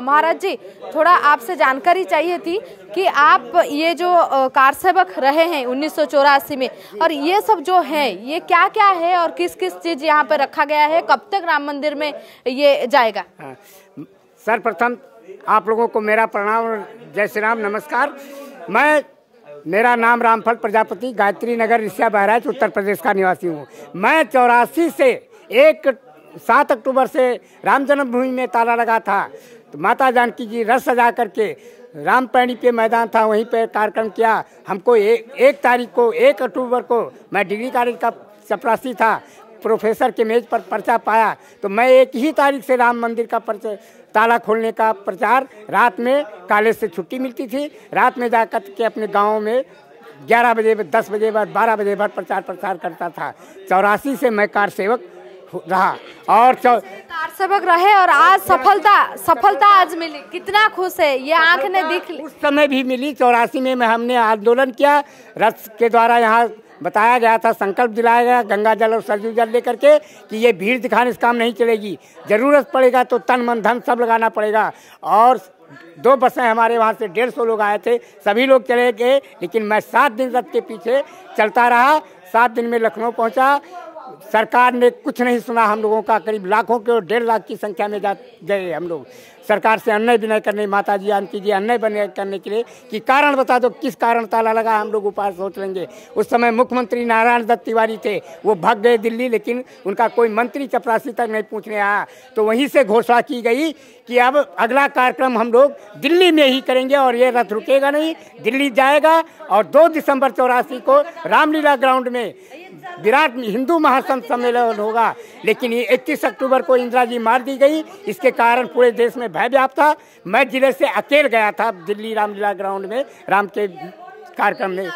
महाराज जी थोड़ा आपसे जानकारी चाहिए थी कि आप ये जो कार सेवक रहे हैं उन्नीस में और ये सब जो है ये क्या क्या है और किस किस चीज यहाँ पर रखा गया है कब तक राम मंदिर में ये जाएगा हाँ, सर्वप्रथम आप लोगों को मेरा प्रणाम जय श्री राम नमस्कार मैं मेरा नाम रामफल प्रजापति गायत्री नगर ऋषिया बहराइच उत्तर प्रदेश का निवासी हूँ मैं चौरासी से एक सात अक्टूबर से राम जन्मभूमि में ताला लगा था तो माता जानकी जी रस सजा करके रामपैणी पे मैदान था वहीं पे कार्यक्रम किया हमको ए, एक तारीख को एक अक्टूबर को मैं डिग्री कॉलेज का चपरासी था प्रोफेसर के मेज पर पर्चा पाया तो मैं एक ही तारीख से राम मंदिर का पर्चा ताला खोलने का प्रचार रात में कॉलेज से छुट्टी मिलती थी रात में जाकर के अपने गाँव में ग्यारह बजे दस बजे बाद बारह बजे बाद प्रचार प्रसार करता था चौरासी से मैं कार सेवक रहा और चौ सबक रहे और आज सफलता सफलता आज मिली कितना खुश है ये आंख ने दिख ली उस समय भी मिली चौरासी में, हमने आंदोलन किया रथ के द्वारा यहाँ बताया गया था संकल्प दिलाया गया गंगा जल और सरजू जल लेकर के कि ये भीड़ दिखाने इस काम नहीं चलेगी ज़रूरत पड़ेगा तो तन मन धन सब लगाना पड़ेगा और दो बसें हमारे वहाँ से डेढ़ सौ लोग आए थे सभी लोग चले गए लेकिन मैं सात दिन रथ के पीछे चलता रहा सात दिन में लखनऊ पहुँचा सरकार ने कुछ नहीं सुना हम लोगों का करीब लाखों के और डेढ़ लाख की संख्या में जा गए हम लोग सरकार से अन्याय विनय करने माता जी आन कीजिए अन्याय विनय करने के लिए कि कारण बता दो किस कारण ताला लगा हम लोग उपाय सोच लेंगे उस समय मुख्यमंत्री नारायण दत्त तिवारी थे वो भाग गए दिल्ली लेकिन उनका कोई मंत्री चपरासी तक नहीं पूछने आया तो वहीं से घोषणा की गई कि अब अगला कार्यक्रम हम लोग दिल्ली में ही करेंगे और ये रथ रुकेगा नहीं दिल्ली जाएगा और दो दिसंबर चौरासी को रामलीला ग्राउंड में विराट हिंदू महासंघ सम्मेलन होगा लेकिन ये इक्कीस अक्टूबर को इंदिरा जी मार दी गई इसके कारण पूरे देश में भय व्याप्त था मैं जिले से अकेले गया था दिल्ली रामलीला ग्राउंड में राम के कार्यक्रम में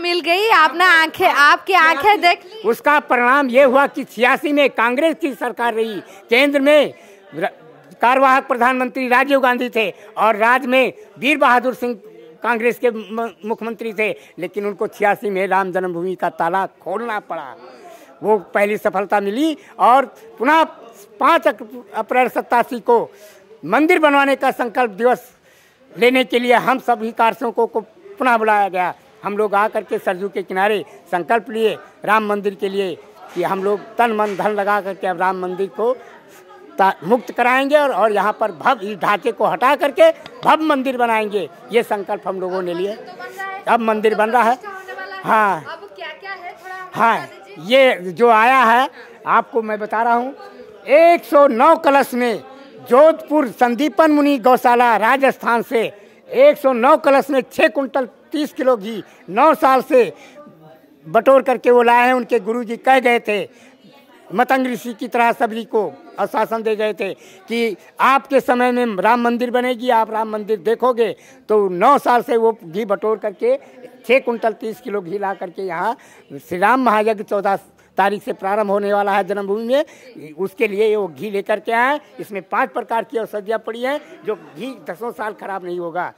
मिल गई आपने आंखें आपकी आंखें देख उसका परिणाम ये हुआ कि छियासी में कांग्रेस की सरकार रही केंद्र में कार्यवाहक प्रधानमंत्री राजीव गांधी थे और राज्य में वीर बहादुर सिंह कांग्रेस के मुख्यमंत्री थे लेकिन उनको छियासी में राम जन्मभूमि का ताला खोलना पड़ा वो पहली सफलता मिली और पुनः पाँच अप्रैल सत्तासी को मंदिर बनवाने का संकल्प दिवस लेने के लिए हम सभी कारसों को पुनः बुलाया गया हम लोग आ करके सरजू के किनारे संकल्प लिए राम मंदिर के लिए कि हम लोग तन मन धन लगा करके अब राम मंदिर को मुक्त कराएंगे और, और यहाँ पर भव्य ढांचे को हटा करके भव्य मंदिर बनाएंगे ये संकल्प हम लोगों ने लिए अब मंदिर बन रहा है हाँ हाँ ये जो आया है आपको मैं बता रहा हूँ 109 कलश में जोधपुर संदीपन मुनि गौशाला राजस्थान से 109 कलश में 6 कुंटल 30 किलो घी 9 साल से बटोर करके वो लाए हैं उनके गुरुजी कह गए थे मतंग ऋषि की तरह सभी को आश्वासन दे गए थे कि आपके समय में राम मंदिर बनेगी आप राम मंदिर देखोगे तो नौ साल से वो घी बटोर करके छः कुंटल तीस किलो घी ला करके यहाँ श्री राम महायज्ञ चौदह तारीख से प्रारंभ होने वाला है जन्मभूमि में उसके लिए ये वो घी लेकर के आए इसमें पांच प्रकार की औषधियाँ पड़ी हैं जो घी दसों साल खराब नहीं होगा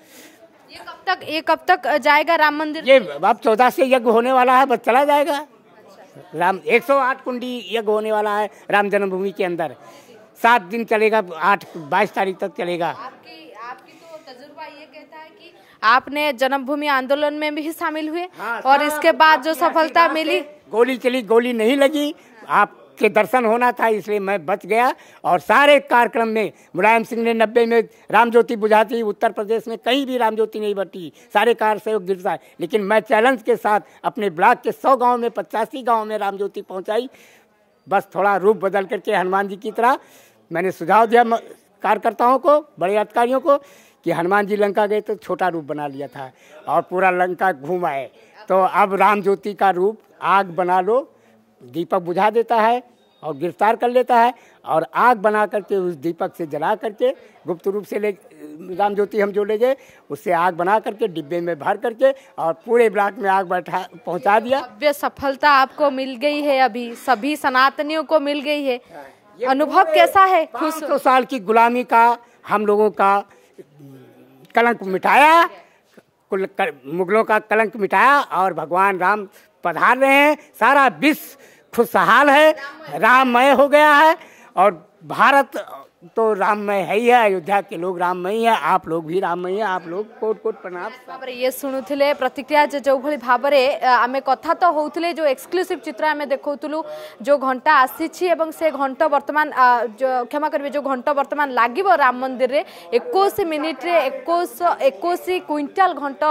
ये कब तक ये कब तक जाएगा राम मंदिर ये अब चौदह से यज्ञ होने वाला है बस चला जाएगा अच्छा। राम 108 कुंडी यज्ञ होने वाला है राम जन्मभूमि के अंदर सात दिन चलेगा आठ बाईस तारीख तक चलेगा आपकी आपकी तो तजुर्बा ये कहता है आपने जन्मभूमि आंदोलन में भी शामिल हुए हाँ, और इसके बाद जो सफलता मिली गोली चली गोली नहीं लगी आप के दर्शन होना था इसलिए मैं बच गया और सारे कार्यक्रम में मुलायम सिंह ने नब्बे में राम ज्योति बुझाती उत्तर प्रदेश में कहीं भी राम ज्योति नहीं बटी सारे कार्य सहयोग गिरता लेकिन मैं चैलेंज के साथ अपने ब्लॉक के सौ गाँव में पचासी गाँव में राम ज्योति पहुँचाई बस थोड़ा रूप बदल करके हनुमान जी की तरह मैंने सुझाव दिया कार्यकर्ताओं को बड़े अधिकारियों को कि हनुमान जी लंका गए तो छोटा रूप बना लिया था और पूरा लंका घूम आए तो अब राम ज्योति का रूप आग बना लो दीपक बुझा देता है और गिरफ्तार कर लेता है और आग बना करके उस दीपक से जला करके गुप्त रूप से ले राम ज्योति हम जो ले गए उससे आग बना करके डिब्बे में भर करके और पूरे ब्लॉक में आग बैठा पहुंचा दिया वे सफलता आपको मिल गई है अभी सभी सनातनियों को मिल गई है अनुभव कैसा है खुश साल की गुलामी का हम लोगों का कलंक मिटाया कुल मुगलों का कलंक मिटाया और भगवान राम पधार रहे हैं सारा विश्व खुशहाल है राममय हो गया है और भारत तो राममय है ही है अयोध्या के लोग राममयी है आप लोग भी राममयी है आप लोग कोट कोट प्रणाम भाव ये शुणुले प्रतिक्रिया जो भाई भाव में आम कथा तो होते जो एक्सक्लूसीव चित्र आम देखा जो घंटा आसी से घंट बर्तमान जो क्षमा करेंगे जो घंट बर्तमान लगे राम मंदिर में एक मिनिट्रे एक क्विंटाल घंट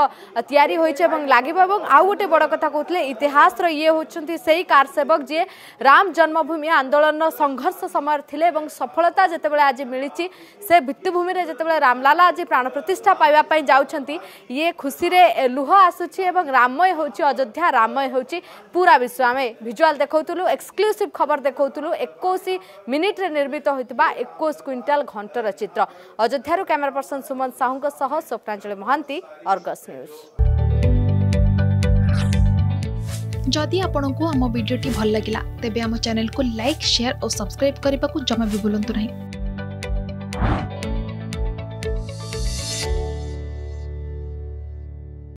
या लगे आउ गोटे बड़ कथा कहते इतिहास ये हूँ से ही कार सेवक जी राम जन्मभूमि आंदोलन संघर्ष समय थे सफलता जिते आज मिली से भित्तिभूमि जिते रामलाल आज प्राण प्रतिष्ठा पाइबापी जाऊँगी ये खुशी लुह आसुच्ची और राममय हूँ अयोध्या राममय हूँ पूरा विश्व आम भिजुआल देखा एक्सक्लूसीव खबर देखा एक मिनिट्रे निर्मित होता एक क्विंटाल घंटर चित्र अयोध्यार camera person Suman Sahu Swapnanjali Mahanty Argus news जदि आपंक आम भिड्टे भल लगा तेब आम चेल्क लाइक शेयर और सब्सक्राइब करने को जमा भी भूलु नहीं